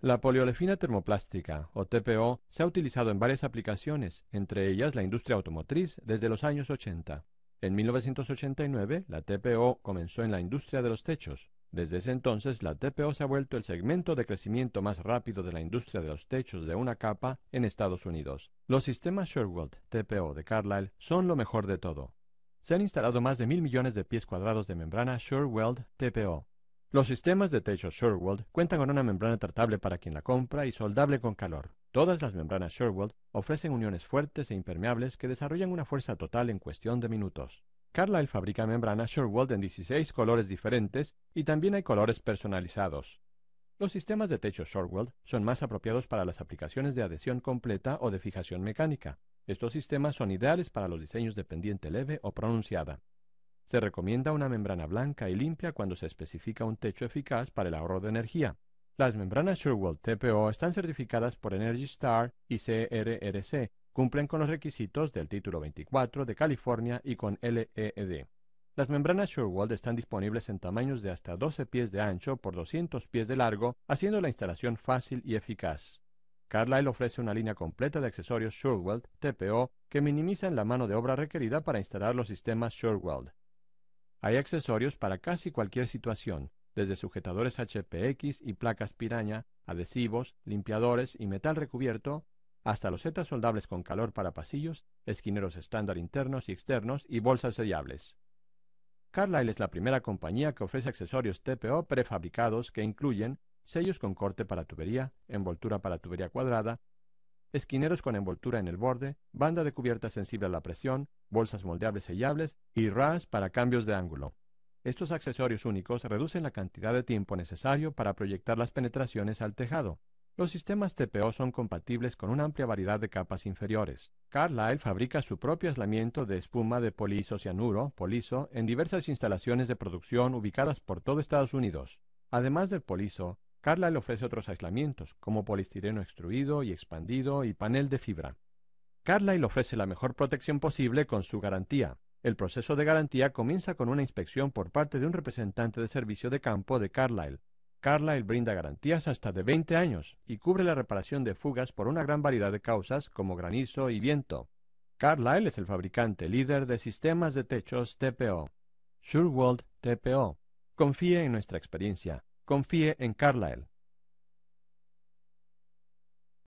La poliolefina termoplástica, o TPO, se ha utilizado en varias aplicaciones, entre ellas la industria automotriz, desde los años 80. En 1989, la TPO comenzó en la industria de los techos. Desde ese entonces, la TPO se ha vuelto el segmento de crecimiento más rápido de la industria de los techos de una capa en Estados Unidos. Los sistemas Sherwood TPO de Carlisle son lo mejor de todo. Se han instalado más de mil millones de pies cuadrados de membrana SureWeld TPO, los sistemas de techo Sherwood cuentan con una membrana tratable para quien la compra y soldable con calor. Todas las membranas Sherwood ofrecen uniones fuertes e impermeables que desarrollan una fuerza total en cuestión de minutos. Carlyle fabrica membranas Sherwood en 16 colores diferentes y también hay colores personalizados. Los sistemas de techo shoreworld son más apropiados para las aplicaciones de adhesión completa o de fijación mecánica. Estos sistemas son ideales para los diseños de pendiente leve o pronunciada. Se recomienda una membrana blanca y limpia cuando se especifica un techo eficaz para el ahorro de energía. Las membranas Sherwell TPO están certificadas por Energy Star y CRRC, cumplen con los requisitos del título 24 de California y con LEED. Las membranas Surewall están disponibles en tamaños de hasta 12 pies de ancho por 200 pies de largo, haciendo la instalación fácil y eficaz. Carlyle ofrece una línea completa de accesorios Surewall TPO que minimizan la mano de obra requerida para instalar los sistemas Surewall. Hay accesorios para casi cualquier situación, desde sujetadores HPX y placas piraña, adhesivos, limpiadores y metal recubierto, hasta losetas soldables con calor para pasillos, esquineros estándar internos y externos y bolsas sellables. Carlyle es la primera compañía que ofrece accesorios TPO prefabricados que incluyen sellos con corte para tubería, envoltura para tubería cuadrada, esquineros con envoltura en el borde, banda de cubierta sensible a la presión, bolsas moldeables sellables y RAS para cambios de ángulo. Estos accesorios únicos reducen la cantidad de tiempo necesario para proyectar las penetraciones al tejado. Los sistemas TPO son compatibles con una amplia variedad de capas inferiores. Carlyle fabrica su propio aislamiento de espuma de cianuro, poliso, en diversas instalaciones de producción ubicadas por todo Estados Unidos. Además del poliso, Carlyle ofrece otros aislamientos, como polistireno extruido y expandido y panel de fibra. Carlyle ofrece la mejor protección posible con su garantía. El proceso de garantía comienza con una inspección por parte de un representante de servicio de campo de Carlyle. Carlyle brinda garantías hasta de 20 años y cubre la reparación de fugas por una gran variedad de causas como granizo y viento. Carlyle es el fabricante líder de sistemas de techos TPO. SureWorld TPO. Confíe en nuestra experiencia confíe en Carlyle.